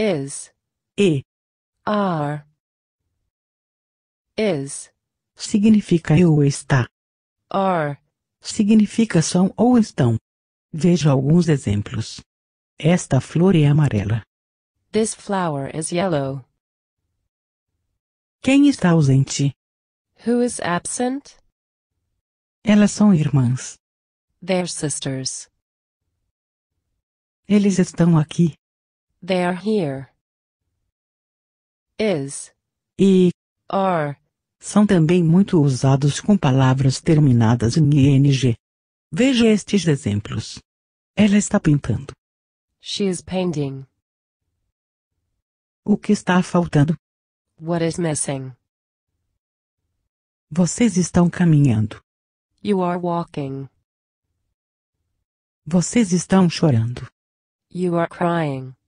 is e are is significa eu ou está are significa são ou estão veja alguns exemplos esta flor é amarela this flower is yellow quem está ausente who is absent elas são irmãs they're sisters eles estão aqui They are here. Is. E. Are. São também muito usados com palavras terminadas em ing. Veja estes exemplos. Ela está pintando. She is painting. O que está faltando? What is missing? Vocês estão caminhando. You are walking. Vocês estão chorando. You are crying.